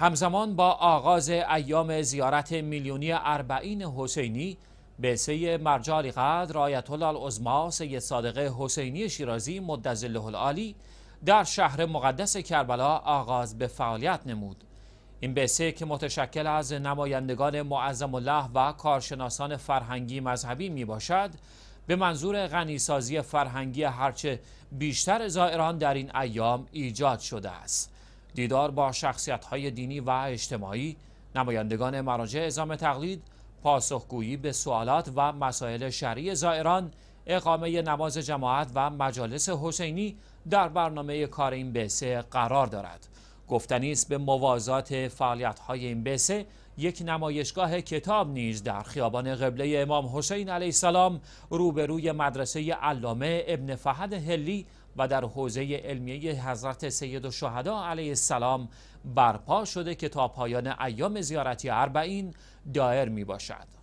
همزمان با آغاز ایام زیارت میلیونی اربعین حسینی سه مرجالی قدر آیت الله العظما سید حسینی شیرازی مدظله العالی در شهر مقدس کربلا آغاز به فعالیت نمود این بسه که متشکل از نمایندگان معظم الله و کارشناسان فرهنگی مذهبی می باشد به منظور غنیسازی فرهنگی هرچه بیشتر زائران در این ایام ایجاد شده است دیدار با های دینی و اجتماعی، نمایندگان مراجع ازام تقلید، پاسخگویی به سوالات و مسائل شرعی زائران، اقامه نماز جماعت و مجالس حسینی در برنامه کار این بحث قرار دارد. گفتنی است به موازات های این بسه یک نمایشگاه کتاب نیز در خیابان قبله امام حسین علیه السلام روبروی مدرسه علامه ابن فهد هلی و در حوزه علمیه حضرت سید و شهدا علیه السلام برپا شده که تا پایان ایام زیارتی اربعین دایر می باشد.